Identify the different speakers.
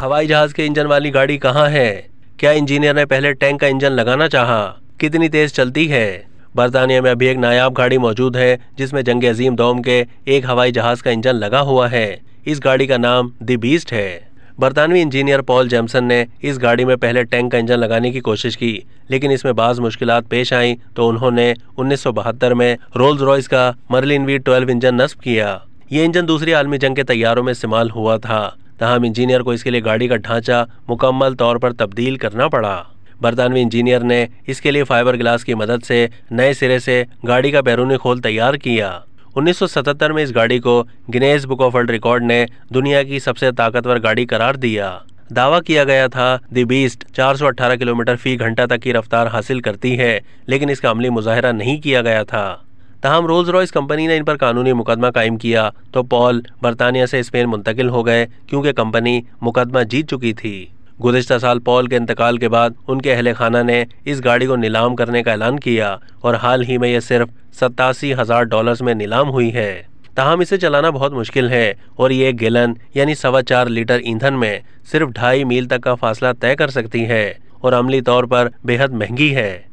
Speaker 1: हवाई जहाज के इंजन वाली गाड़ी कहाँ है क्या इंजीनियर ने पहले टैंक का इंजन लगाना चाहा कितनी तेज चलती है बरतानिया में अभी एक नायाब गाड़ी मौजूद है जिसमें जंग अजीम दोम के एक हवाई जहाज का इंजन लगा हुआ है इस गाड़ी का नाम दी बीस्ट है बरतानवी इंजीनियर पॉल जैमसन ने इस गाड़ी में पहले टैंक का इंजन लगाने की कोशिश की लेकिन इसमें बाज मुश्किल पेश आईं तो उन्होंने उन्नीस में रोल्स रॉयस का मर्लिन वी ट्वेल्व इंजन नस्ब किया ये इंजन दूसरी आलमी जंग के तैयारों में इस्तेमाल हुआ था तहम इंजीनियर को इसके लिए गाड़ी का ढांचा मुकम्मल तौर पर तब्दील करना पड़ा बरतानवी इंजीनियर ने इसके लिए फाइबर ग्लास की मदद से नए सिरे से गाड़ी का बैरूनी खोल तैयार किया 1977 में इस गाड़ी को Guinness Book of World Record ने दुनिया की सबसे ताकतवर गाड़ी करार दिया दावा किया गया था दी बीस्ट 418 किलोमीटर फी घंटा तक की रफ्तार हासिल करती है लेकिन इसका अमली मुजाहरा नहीं किया गया था तहम रोल्स रॉयस कंपनी ने इन पर कानूनी मुकदमा कायम किया तो पॉल बरतानिया से स्पेन मुंतकिल हो गए क्योंकि कंपनी मुकदमा जीत चुकी थी गुजशत साल पॉल के इंतकाल के बाद उनके अहल खाना ने इस गाड़ी को नीलाम करने का ऐलान किया और हाल ही में यह सिर्फ सत्तासी हज़ार डॉलर्स में नीलाम हुई है तहम इसे चलाना बहुत मुश्किल है और ये गिलन यानी सवा चार लीटर ईंधन में सिर्फ ढाई मील तक का फासला तय कर सकती है और अमली तौर पर बेहद महंगी है